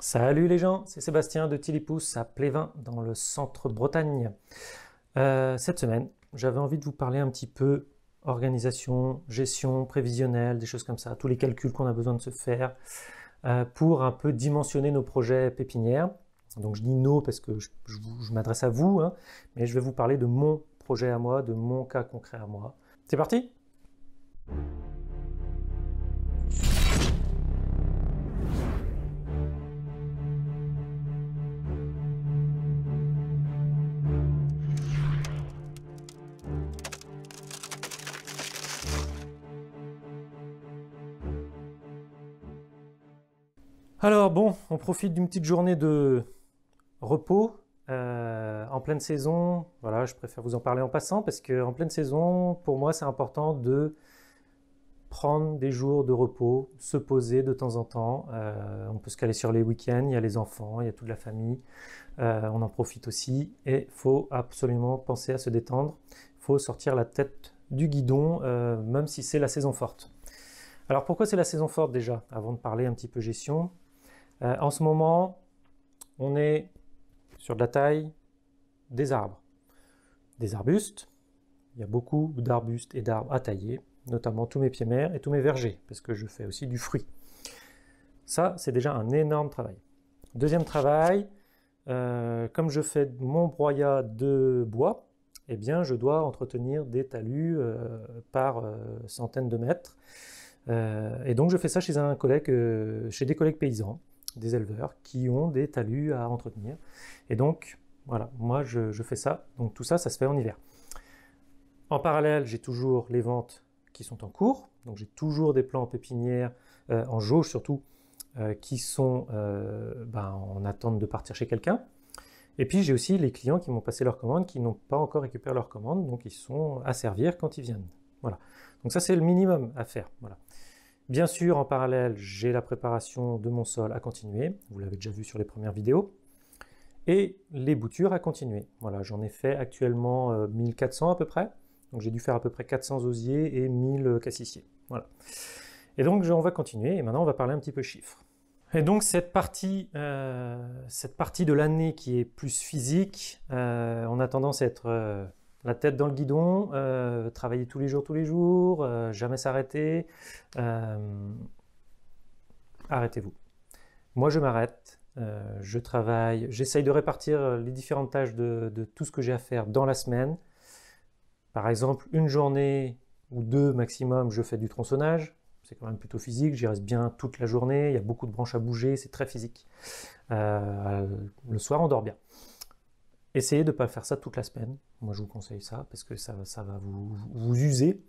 Salut les gens, c'est Sébastien de Tilipous à Plévin dans le centre Bretagne. Euh, cette semaine, j'avais envie de vous parler un petit peu organisation, gestion, prévisionnelle, des choses comme ça, tous les calculs qu'on a besoin de se faire euh, pour un peu dimensionner nos projets pépinières. Donc je dis non parce que je, m'adresse à vous, hein, mais je vais vous parler de mon projet à moi, de mon cas concret à moi. C'est parti Alors bon, on profite d'une petite journée de repos euh, en pleine saison. Voilà, je préfère vous en parler en passant parce qu'en pleine saison, pour moi, c'est important de prendre des jours de repos, se poser de temps en temps. Euh, on peut se caler sur les week-ends, il y a les enfants, il y a toute la famille. Euh, on en profite aussi et faut absolument penser à se détendre. Il faut sortir la tête du guidon, même si c'est la saison forte. Alors pourquoi c'est la saison forte déjà Avant de parler un petit peu gestion, euh, en ce moment, on est sur de la taille des arbres, des arbustes. Il y a beaucoup d'arbustes et d'arbres à tailler, notamment tous mes pieds mères et tous mes vergers, parce que je fais aussi du fruit. Ça, c'est déjà un énorme travail. Deuxième travail, euh, comme je fais mon broyat de bois, eh bien, je dois entretenir des talus euh, par centaines de mètres. et donc, je fais ça chez un collègue, chez des collègues paysans des éleveurs qui ont des talus à entretenir. Et donc, voilà, moi je, fais ça. Donc tout ça, ça se fait en hiver. En parallèle, j'ai toujours les ventes qui sont en cours. Donc j'ai toujours des plants en pépinière, euh, en jauge surtout, euh, qui sont euh, ben, en attente de partir chez quelqu'un. Et puis j'ai aussi les clients qui m'ont passé leurs commandes qui n'ont pas encore récupéré leurs commandes donc ils sont à servir quand ils viennent. Voilà. Donc ça c'est le minimum à faire. Voilà. Bien sûr, en parallèle, j'ai la préparation de mon sol à continuer. Vous l'avez déjà vu sur les premières vidéos. Et les boutures à continuer. Voilà, j'en ai fait actuellement 1400 euh, à peu près. Donc j'ai dû faire à peu près 400 osiers et 1000 euh, cassissiers. Voilà. Et donc on va continuer et maintenant on va parler un petit peu chiffres. Et donc cette partie, euh, cette partie de l'année qui est plus physique, on a tendance à être la tête dans le guidon, euh, travailler tous les jours, tous les jours, euh, jamais s'arrêter. Euh, arrêtez-vous. Moi, je m'arrête, je travaille, j'essaye de répartir les différentes tâches de tout ce que j'ai à faire dans la semaine. Par exemple, une journée ou deux maximum, je fais du tronçonnage. C'est quand même plutôt physique, j'y reste bien toute la journée, il y a beaucoup de branches à bouger, c'est très physique. le soir, on dort bien. Essayez de ne pas faire ça toute la semaine. Moi, je vous conseille ça parce que ça, va vous, vous user.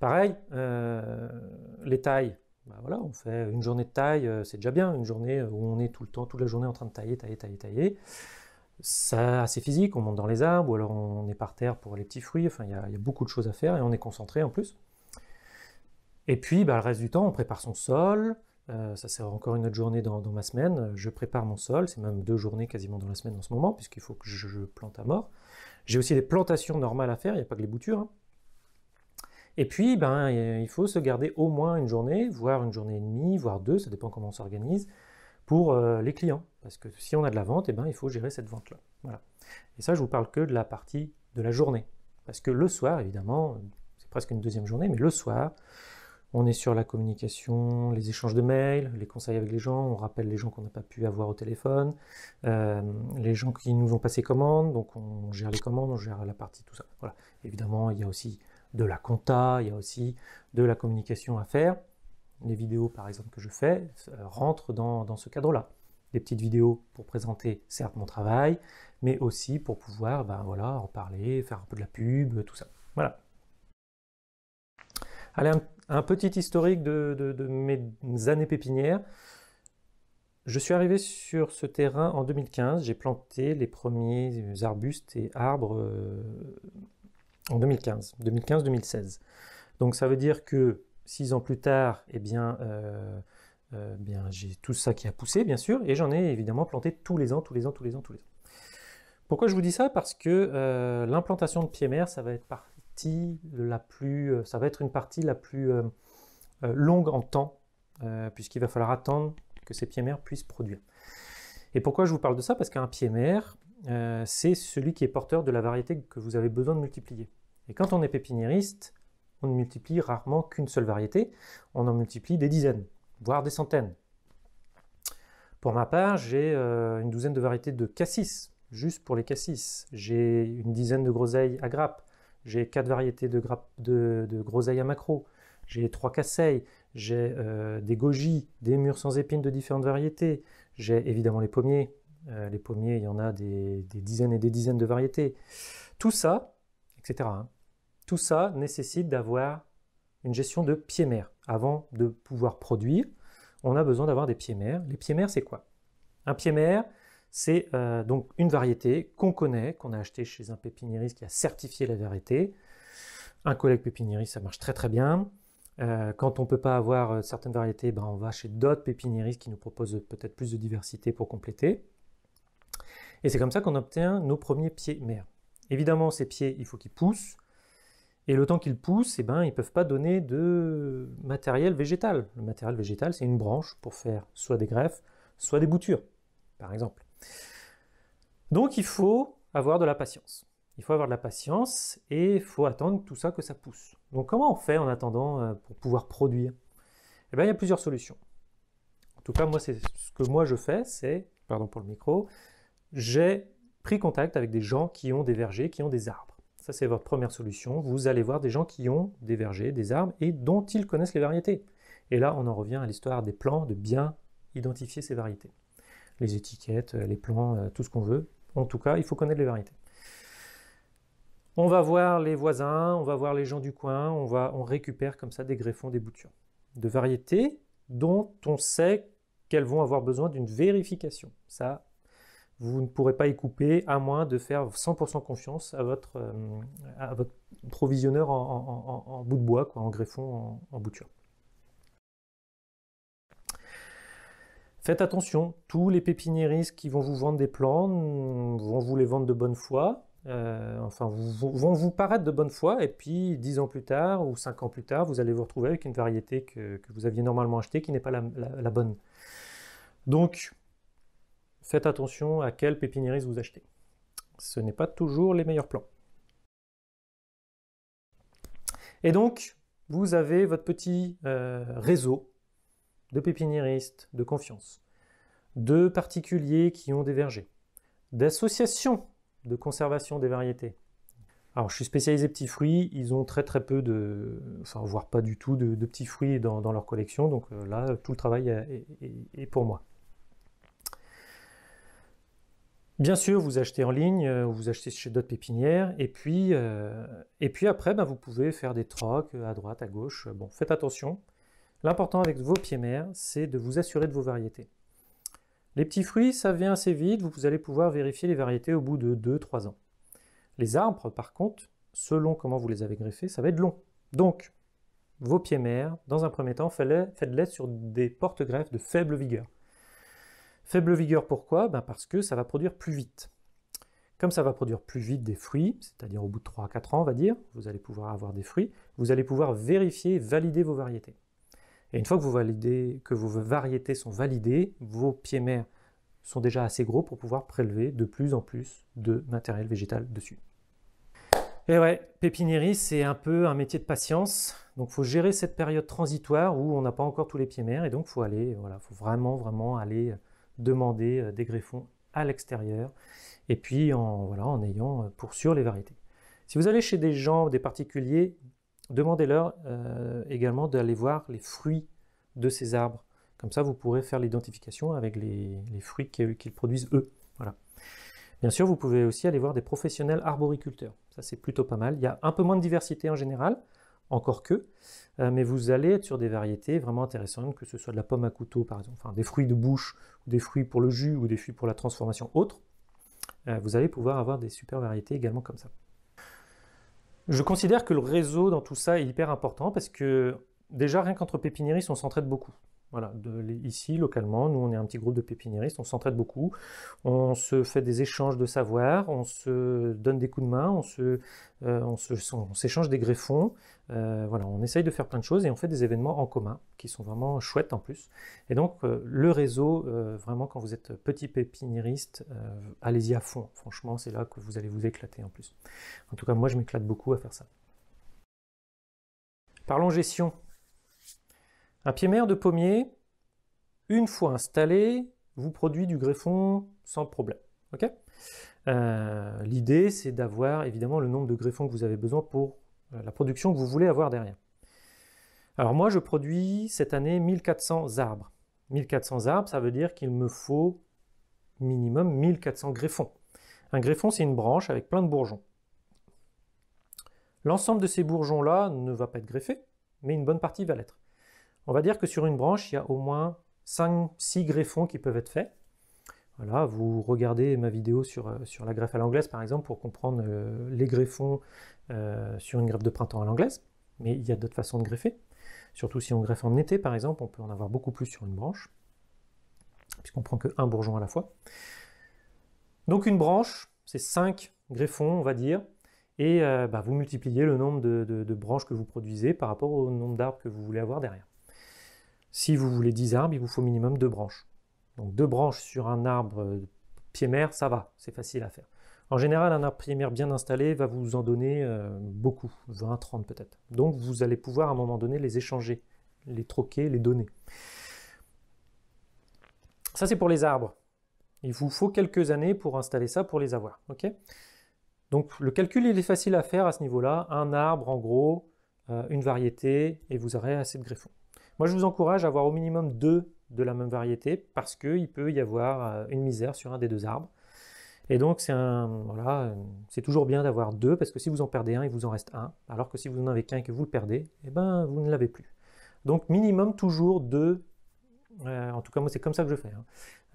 Pareil, euh, les tailles. Bah, voilà, on fait une journée de taille, euh, c'est déjà bien. Une journée où on est tout le temps, toute la journée en train de tailler, tailler, tailler, tailler. C'est assez physique, on monte dans les arbres ou alors on est par terre pour les petits fruits. Enfin, il y, a beaucoup de choses à faire et on est concentré en plus. Et puis, bah, le reste du temps, on prépare son sol, euh, ça sera encore une autre journée dans, ma semaine. Je prépare mon sol, c'est même deux journées quasiment dans la semaine en ce moment, puisqu'il faut que je, plante à mort. J'ai aussi des plantations normales à faire, il n'y a pas que les boutures. Hein. Et puis, ben, il faut se garder au moins une journée, voire une journée et demie, voire deux, ça dépend comment on s'organise, pour euh, les clients. Parce que si on a de la vente, eh ben, il faut gérer cette vente-là. Voilà. Et ça, je vous parle que de la partie de la journée. Parce que le soir, évidemment, c'est presque une deuxième journée, mais le soir, on est sur la communication, les échanges de mails, les conseils avec les gens, on rappelle les gens qu'on n'a pas pu avoir au téléphone, euh, les gens qui nous ont passé commande, donc on gère les commandes, on gère la partie, tout ça. Voilà. Évidemment, il y a aussi de la compta, il y a aussi de la communication à faire. Les vidéos, par exemple, que je fais euh, rentrent dans, dans ce cadre-là. Des petites vidéos pour présenter, certes, mon travail, mais aussi pour pouvoir, ben voilà, en parler, faire un peu de la pub, tout ça. Voilà. Allez, un, petit historique de, mes années pépinières. Je suis arrivé sur ce terrain en 2015. J'ai planté les premiers arbustes et arbres euh, en 2015, 2015-2016. Donc ça veut dire que six ans plus tard, eh bien, euh, euh, bien j'ai tout ça qui a poussé, bien sûr, et j'en ai évidemment planté tous les ans, tous les ans, tous les ans, tous les ans. Pourquoi je vous dis ça Parce que l'implantation de pieds mères ça va être parfait la plus, euh, ça va être une partie la plus euh, euh, longue en temps, puisqu'il va falloir attendre que ces pieds mères puissent produire. Et pourquoi je vous parle de ça Parce qu'un pied mère, c'est celui qui est porteur de la variété que vous avez besoin de multiplier. Et quand on est pépiniériste, on ne multiplie rarement qu'une seule variété, on en multiplie des dizaines, voire des centaines. Pour ma part, j'ai une douzaine de variétés de cassis, juste pour les cassis. J'ai une dizaine de groseilles à grappes j'ai quatre variétés de, groseilles à macro, j'ai trois casseilles, j'ai euh, des goji, des murs sans épines de différentes variétés, j'ai évidemment les pommiers, euh, les pommiers, il y en a des, dizaines et des dizaines de variétés. Tout ça, etc. Hein, tout ça nécessite d'avoir une gestion de pieds mères. Avant de pouvoir produire, on a besoin d'avoir des pieds mères. Les pieds mères, c'est quoi Un pied mère, c'est euh, donc une variété qu'on connaît, qu'on a acheté chez un pépiniériste qui a certifié la variété. Un collègue pépiniériste, ça marche très très bien. Euh, quand on ne peut pas avoir euh, certaines variétés, ben, on va chez d'autres pépiniéristes qui nous proposent peut-être plus de diversité pour compléter. Et c'est comme ça qu'on obtient nos premiers pieds mères. Évidemment, ces pieds, il faut qu'ils poussent. Et le temps qu'ils poussent, eh ben, ils ne peuvent pas donner de matériel végétal. Le matériel végétal, c'est une branche pour faire soit des greffes, soit des boutures, par exemple. Donc il faut avoir de la patience. Il faut avoir de la patience et il faut attendre tout ça que ça pousse. Donc comment on fait en attendant euh, pour pouvoir produire Eh bien il y a plusieurs solutions. En tout cas, moi, c'est ce que moi je fais, c'est, pardon pour le micro, j'ai pris contact avec des gens qui ont des vergers, qui ont des arbres. Ça, c'est votre première solution. Vous allez voir des gens qui ont des vergers, des arbres et dont ils connaissent les variétés. Et là, on en revient à l'histoire des plans, de bien identifier ces variétés les étiquettes, euh, les plans, euh, tout ce qu'on veut. En tout cas, il faut connaître les variétés. On va voir les voisins, on va voir les gens du coin, on, va, on récupère comme ça des greffons, des boutures de variétés dont on sait qu'elles vont avoir besoin d'une vérification. Ça, vous ne pourrez pas y couper à moins de faire 100% confiance à votre, euh, à votre provisionneur en, bout de bois, quoi, en greffon, en boutures. Faites attention, tous les pépiniéristes qui vont vous vendre des plans mm, vont vous les vendre de bonne foi, euh, enfin, vont vous paraître de bonne foi, et puis 10 ans plus tard ou cinq ans plus tard, vous allez vous retrouver avec une variété que, vous aviez normalement achetée qui n'est pas la, bonne. Donc, faites attention à quel pépiniériste vous achetez. Ce n'est pas toujours les meilleurs plans. Et donc, vous avez votre petit euh, réseau de pépiniéristes de confiance, de particuliers qui ont des vergers, d'associations de conservation des variétés. Alors, je suis spécialisé petits fruits, ils ont très très peu de, enfin, voire pas du tout de, petits fruits dans, leur collection, donc euh, là, tout le travail est, pour moi. Bien sûr, vous achetez en ligne, euh, vous achetez chez d'autres pépinières, et puis, euh, et puis après, ben, vous pouvez faire des trocs à droite, à gauche. Bon, faites attention, L'important avec vos pieds mères, c'est de vous assurer de vos variétés. Les petits fruits, ça vient assez vite, vous allez pouvoir vérifier les variétés au bout de 2-3 ans. Les arbres, par contre, selon comment vous les avez greffés, ça va être long. Donc, vos pieds mères, dans un premier temps, faites-les sur des porte-greffes de faible vigueur. Faible vigueur pourquoi ben, Parce que ça va produire plus vite. Comme ça va produire plus vite des fruits, c'est-à-dire au bout de 3 4 ans, on va dire, vous allez pouvoir avoir des fruits, vous allez pouvoir vérifier et valider vos variétés. Et une fois que, validez, que vos variétés sont validées, vos pieds mères sont déjà assez gros pour pouvoir prélever de plus en plus de matériel végétal dessus. Et ouais, pépiniérie, c'est un peu un métier de patience. Donc, il faut gérer cette période transitoire où on n'a pas encore tous les pieds mères. Et donc, faut aller, voilà, faut vraiment, vraiment aller euh, demander euh, des greffons à l'extérieur. Et puis, en, voilà, en ayant euh, pour sûr les variétés. Si vous allez chez des gens, des particuliers, Demandez-leur euh, également d'aller voir les fruits de ces arbres. Comme ça, vous pourrez faire l'identification avec les, fruits qu'ils produisent eux. Voilà. Bien sûr, vous pouvez aussi aller voir des professionnels arboriculteurs. Ça, c'est plutôt pas mal. Il y a un peu moins de diversité en général, encore que, euh, mais vous allez être sur des variétés vraiment intéressantes, que ce soit de la pomme à couteau, par exemple, enfin, des fruits de bouche, ou des fruits pour le jus, ou des fruits pour la transformation autre. Euh, vous allez pouvoir avoir des super variétés également comme ça. Je considère que le réseau dans tout ça est hyper important parce que déjà rien qu'entre pépiniéristes, on s'entraide beaucoup. Voilà, ici, localement, nous, on est un petit groupe de pépiniéristes, on s'entraide beaucoup, on se fait des échanges de savoir, on se donne des coups de main, on euh, s'échange on des greffons, euh, voilà, on essaye de faire plein de choses et on fait des événements en commun qui sont vraiment chouettes en plus. Et donc, euh, le réseau, vraiment, quand vous êtes petit pépiniériste, allez-y à fond. Franchement, c'est là que vous allez vous éclater en plus. En tout cas, moi, je m'éclate beaucoup à faire ça. Parlons gestion. Un pied-mer de pommier, une fois installé, vous produit du greffon sans problème. Euh, l'idée, c'est d'avoir évidemment le nombre de greffons que vous avez besoin pour euh, la production que vous voulez avoir derrière. Alors moi, je produis cette année 1400 arbres. 1400 arbres, ça veut dire qu'il me faut minimum 1400 greffons. Un greffon, c'est une branche avec plein de bourgeons. L'ensemble de ces bourgeons-là ne va pas être greffé, mais une bonne partie va l'être. On va dire que sur une branche, il y a au moins 5-6 greffons qui peuvent être faits. Voilà, vous regardez ma vidéo sur, euh, sur la greffe à l'anglaise par exemple pour comprendre euh, les greffons euh, sur une greffe de printemps à l'anglaise, mais il y a d'autres façons de greffer. Surtout si on greffe en été par exemple, on peut en avoir beaucoup plus sur une branche, puisqu'on prend que un bourgeon à la fois. Donc une branche, c'est 5 greffons on va dire, et bah, vous multipliez le nombre de branches que vous produisez par rapport au nombre d'arbres que vous voulez avoir derrière. Si vous voulez 10 arbres, il vous faut minimum 2 branches. Donc deux branches sur un arbre euh, pied-mère, ça va, c'est facile à faire. En général, un arbre pied-mère bien installé va vous en donner euh, beaucoup, 20, 30 peut-être. Donc vous allez pouvoir à un moment donné les échanger, les troquer, les donner. Ça c'est pour les arbres. Il vous faut quelques années pour installer ça, pour les avoir. Ok. Donc le calcul il est facile à faire à ce niveau-là. Un arbre en gros, euh, une variété, et vous aurez assez de greffons. Moi, je vous encourage à avoir au minimum deux de la même variété parce qu'il peut y avoir euh, une misère sur un des deux arbres. Et donc, c'est voilà, euh, toujours bien d'avoir deux parce que si vous en perdez un, il vous en reste un. Alors que si vous n'en avez qu'un et que vous le perdez, eh ben, vous ne l'avez plus. Donc, minimum toujours deux. Euh, en tout cas, moi, c'est comme ça que je fais.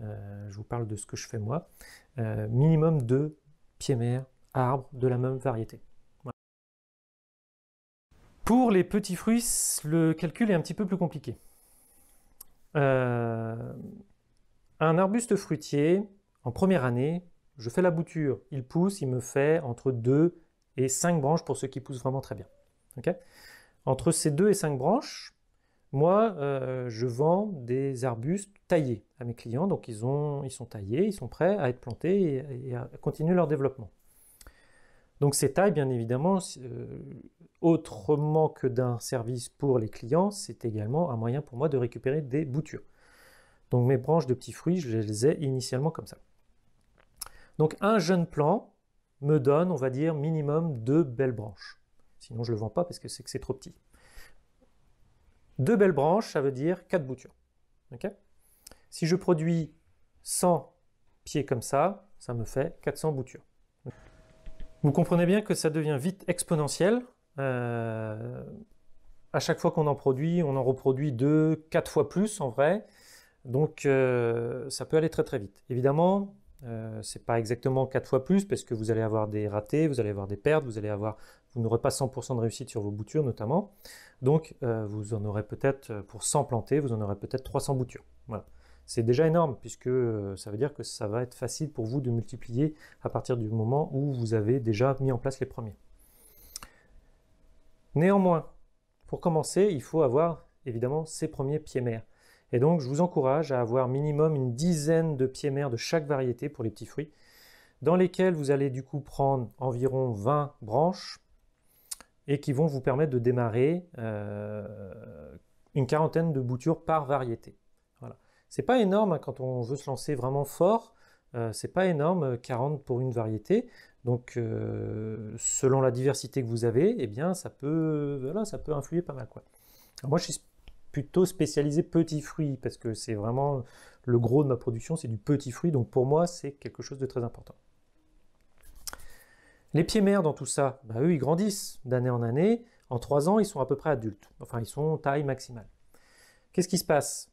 Hein. je vous parle de ce que je fais moi. minimum deux pieds-mères, arbres de la même variété. Pour les petits fruits, le calcul est un petit peu plus compliqué. Euh, un arbuste fruitier, en première année, je fais la bouture, il pousse, il me fait entre 2 et 5 branches pour ceux qui poussent vraiment très bien. entre ces 2 et 5 branches, moi, euh, je vends des arbustes taillés à mes clients, donc ils, sont taillés, ils sont prêts à être plantés et à continuer leur développement. Donc ces tailles, bien évidemment, euh, autrement que d'un service pour les clients, c'est également un moyen pour moi de récupérer des boutures. Donc mes branches de petits fruits, je les ai initialement comme ça. Donc un jeune plant me donne, on va dire, minimum deux belles branches. Sinon je ne le vends pas parce que c'est que c'est trop petit. Deux belles branches, ça veut dire quatre boutures. si je produis 100 pieds comme ça, ça me fait 400 boutures. Vous comprenez bien que ça devient vite exponentiel. Euh, à chaque fois qu'on en produit, on en reproduit deux, quatre fois plus en vrai. Donc euh, ça peut aller très très vite. Évidemment, ce euh, c'est pas exactement quatre fois plus parce que vous allez avoir des ratés, vous allez avoir des pertes, vous allez avoir, vous n'aurez pas 100% de réussite sur vos boutures notamment. Donc vous en aurez peut-être pour 100 plantés, vous en aurez peut-être 300 boutures. Voilà c'est déjà énorme, puisque euh, ça veut dire que ça va être facile pour vous de multiplier à partir du moment où vous avez déjà mis en place les premiers. Néanmoins, pour commencer, il faut avoir évidemment ces premiers pieds mères. Et donc, je vous encourage à avoir minimum une dizaine de pieds mères de chaque variété pour les petits fruits, dans lesquels vous allez du coup prendre environ 20 branches et qui vont vous permettre de démarrer euh, une quarantaine de boutures par variété. C'est pas énorme hein, quand on veut se lancer vraiment fort. Euh, c'est pas énorme, 40 euh, pour une variété. Donc, euh, selon la diversité que vous avez, eh bien, ça peut, voilà, ça peut influer pas mal. Quoi. moi, je suis plutôt spécialisé petits fruits parce que c'est vraiment le gros de ma production, c'est du petit fruit. Donc, pour moi, c'est quelque chose de très important. Les pieds mères dans tout ça, bah, eux, ils grandissent d'année en année. En trois ans, ils sont à peu près adultes. Enfin, ils sont taille maximale. Qu'est-ce qui se passe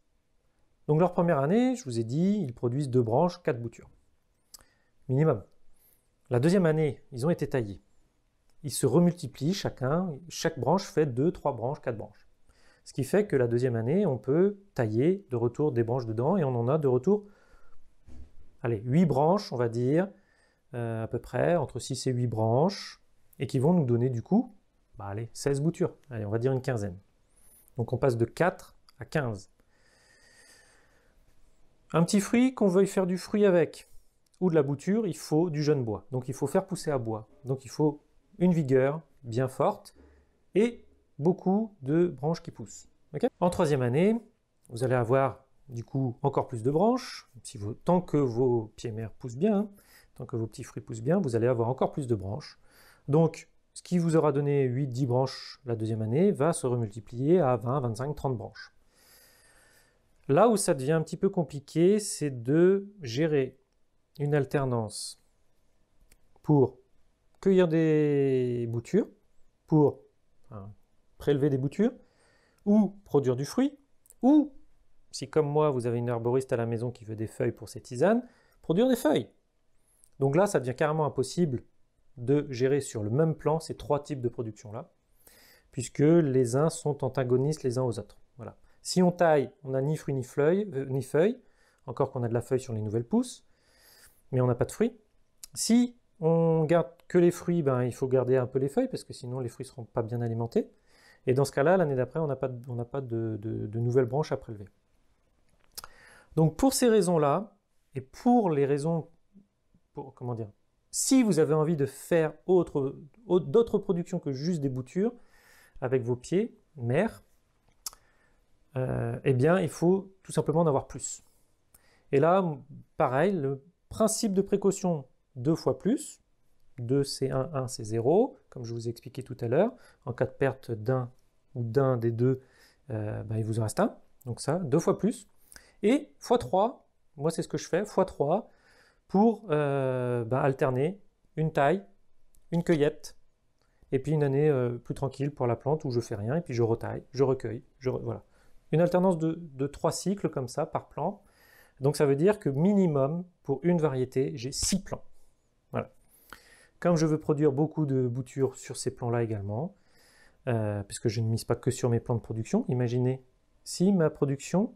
donc leur première année, je vous ai dit, ils produisent deux branches, quatre boutures. Minimum. La deuxième année, ils ont été taillés. Ils se remultiplient chacun, chaque branche fait deux, trois branches, quatre branches. Ce qui fait que la deuxième année, on peut tailler de retour des branches dedans et on en a de retour, allez, huit branches, on va dire, euh, à peu près, entre 6 et 8 branches, et qui vont nous donner du coup, bah, allez, 16 boutures, allez, on va dire une quinzaine. Donc on passe de 4 à 15. Un petit fruit qu'on veuille faire du fruit avec ou de la bouture, il faut du jeune bois. Donc il faut faire pousser à bois. Donc il faut une vigueur bien forte et beaucoup de branches qui poussent. en troisième année, vous allez avoir du coup encore plus de branches. tant que vos pieds mères poussent bien, hein, tant que vos petits fruits poussent bien, vous allez avoir encore plus de branches. Donc ce qui vous aura donné 8-10 branches la deuxième année va se remultiplier à 20, 25, 30 branches. Là où ça devient un petit peu compliqué, c'est de gérer une alternance pour cueillir des boutures, pour prélever des boutures, ou produire du fruit, ou, si comme moi vous avez une herboriste à la maison qui veut des feuilles pour ses tisanes, produire des feuilles. Donc là, ça devient carrément impossible de gérer sur le même plan ces trois types de production-là, puisque les uns sont antagonistes les uns aux autres. Si on taille, on n'a ni fruits euh, ni, feuilles, ni encore qu'on a de la feuille sur les nouvelles pousses, mais on n'a pas de fruits. Si on garde que les fruits, ben, il faut garder un peu les feuilles, parce que sinon les fruits ne seront pas bien alimentés. Et dans ce cas-là, l'année d'après, on n'a pas, de, pas de, nouvelles branches à prélever. Donc pour ces raisons-là, et pour les raisons, pour, comment dire, si vous avez envie de faire d'autres productions que juste des boutures avec vos pieds, mère et euh, eh bien, il faut tout simplement en avoir plus. Et là, pareil, le principe de précaution, deux fois plus, 2 c'est 1, 1 c'est 0, comme je vous ai expliqué tout à l'heure, en cas de perte d'un ou d'un des deux, euh, ben, il vous en reste un, donc ça, deux fois plus. Et fois 3, moi c'est ce que je fais, fois 3, pour euh, ben, alterner une taille, une cueillette, et puis une année plus tranquille pour la plante où je fais rien, et puis je retaille, je recueille, je voilà une alternance de, trois cycles comme ça par plan. Donc ça veut dire que minimum, pour une variété, j'ai six plans. Voilà. Comme je veux produire beaucoup de boutures sur ces plans-là également, euh, puisque je ne mise pas que sur mes plans de production, imaginez si ma production,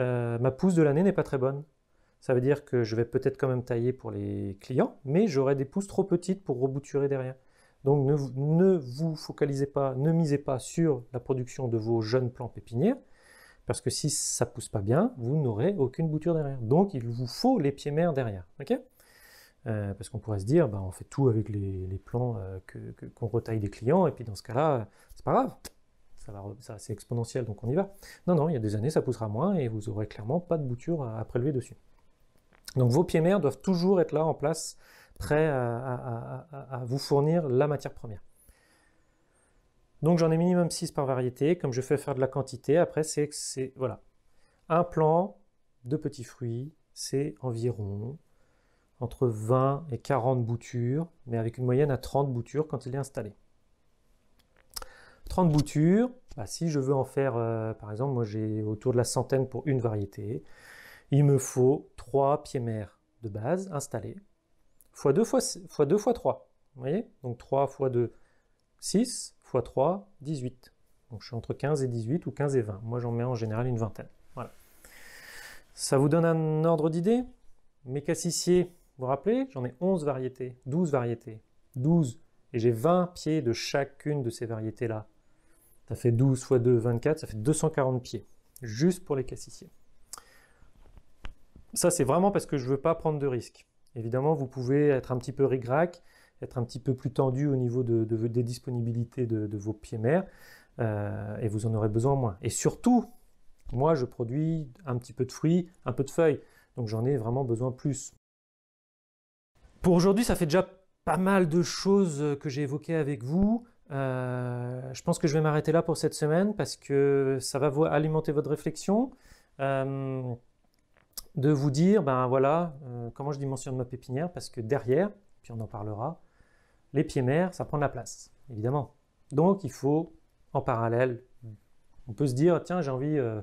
euh, ma pousse de l'année n'est pas très bonne. Ça veut dire que je vais peut-être quand même tailler pour les clients, mais j'aurai des pousses trop petites pour rebouturer derrière. Donc ne, ne vous focalisez pas, ne misez pas sur la production de vos jeunes plants pépinières, parce que si ça pousse pas bien, vous n'aurez aucune bouture derrière. Donc il vous faut les pieds mères derrière. Euh, parce qu'on pourrait se dire, bah, on fait tout avec les, plans euh, qu'on retaille des clients, et puis dans ce cas-là, c'est pas grave, c'est exponentiel, donc on y va. Non, non, il y a des années, ça poussera moins, et vous aurez clairement pas de bouture à, prélever dessus. Donc vos pieds mères doivent toujours être là en place, prêts à vous fournir la matière première. Donc j'en ai minimum 6 par variété. Comme je fais faire de la quantité, après c'est c'est voilà. Un plan de petits fruits, c'est environ entre 20 et 40 boutures, mais avec une moyenne à 30 boutures quand il est installé. 30 boutures, bah, si je veux en faire, euh, par exemple, moi j'ai autour de la centaine pour une variété, il me faut 3 pieds mères de base installés, fois 2 fois, fois 2 fois 3, vous voyez Donc 3 x 2, 6, 3, 18. Donc je suis entre 15 et 18 ou 15 et 20. Moi j'en mets en général une vingtaine. Voilà. Ça vous donne un ordre d'idée Mes cassissiers, vous vous rappelez, j'en ai 11 variétés, 12 variétés, 12. Et j'ai 20 pieds de chacune de ces variétés-là. Ça fait 12 x 2, 24, ça fait 240 pieds. Juste pour les cassissiers. Ça, c'est vraiment parce que je veux pas prendre de risques. Évidemment, vous pouvez être un petit peu rigrac, être un petit peu plus tendu au niveau de, des disponibilités de, vos pieds euh, mères et vous en aurez besoin moins. Et surtout, moi je produis un petit peu de fruits, un peu de feuilles, donc j'en ai vraiment besoin plus. Pour aujourd'hui, ça fait déjà pas mal de choses que j'ai évoquées avec vous. Euh, je pense que je vais m'arrêter là pour cette semaine parce que ça va vous alimenter votre réflexion. Euh, de vous dire, ben voilà, comment je dimensionne ma pépinière, parce que derrière, puis on en parlera, les pieds mers, ça prend de la place, évidemment. Donc il faut, en parallèle, on peut se dire, tiens, j'ai envie, euh,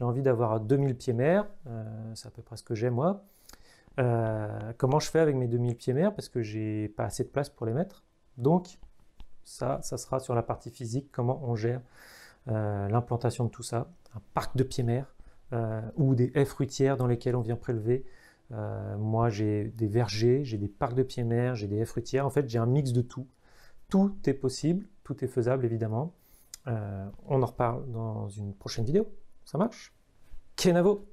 d'avoir 2000 pieds mers, c'est à peu près ce que j'ai moi. Euh, comment je fais avec mes 2000 pieds mers, Parce que j'ai pas assez de place pour les mettre. Donc ça, ça sera sur la partie physique, comment on gère euh, l'implantation de tout ça. Un parc de pieds mers ou des haies fruitières dans lesquelles on vient prélever euh, moi, j'ai des vergers, j'ai des parcs de pieds-mer, j'ai des fruitières. En fait, j'ai un mix de tout. Tout est possible, tout est faisable, évidemment. Euh, on en reparle dans une prochaine vidéo. Ça marche Kenavo